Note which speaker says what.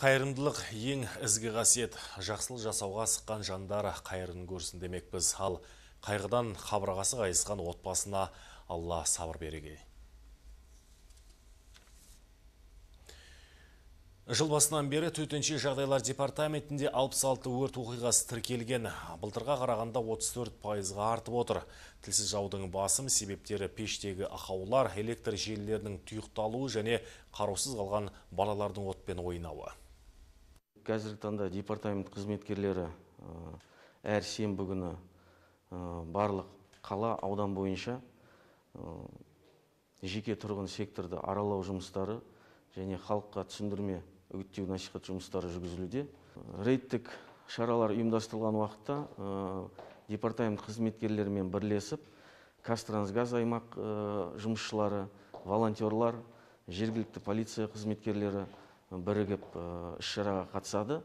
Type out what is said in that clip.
Speaker 1: қайырымдылық ең ізгі қасиет жақсыл жасауға сыққан жандар қайырын көрсін демекпіз ал қайғыдан қабырғасы қайысқан отбасына алла сабыр береге жыл басынан бері төтенше жағдайлар департаментінде 66 өрт оқиғасы тіркелген былтырға қарағанда 34 пайызға артып отыр тілсіз жаудың басым себептері пештегі ақаулар электр желілерінің тұйықталуы және қарусыз қалған балалардың
Speaker 2: отпен ойнауы қазіргі таңда департамент қызметкерлері э, әр сенбі күні э, барлық қала аудан бойынша э, жеке тұрғын секторды аралау жұмыстары және халыққа түсіндірме үгіттеу насихат жұмыстары жүргізілуде рейдтік шаралар ұйымдастырылған уақытта департамент қызметкерлерімен бірлесіп қазтрансгаз аймақ жұмысшылары волонтерлар жергілікті полиция қызметкерлері бірігіп іс шараға қатысады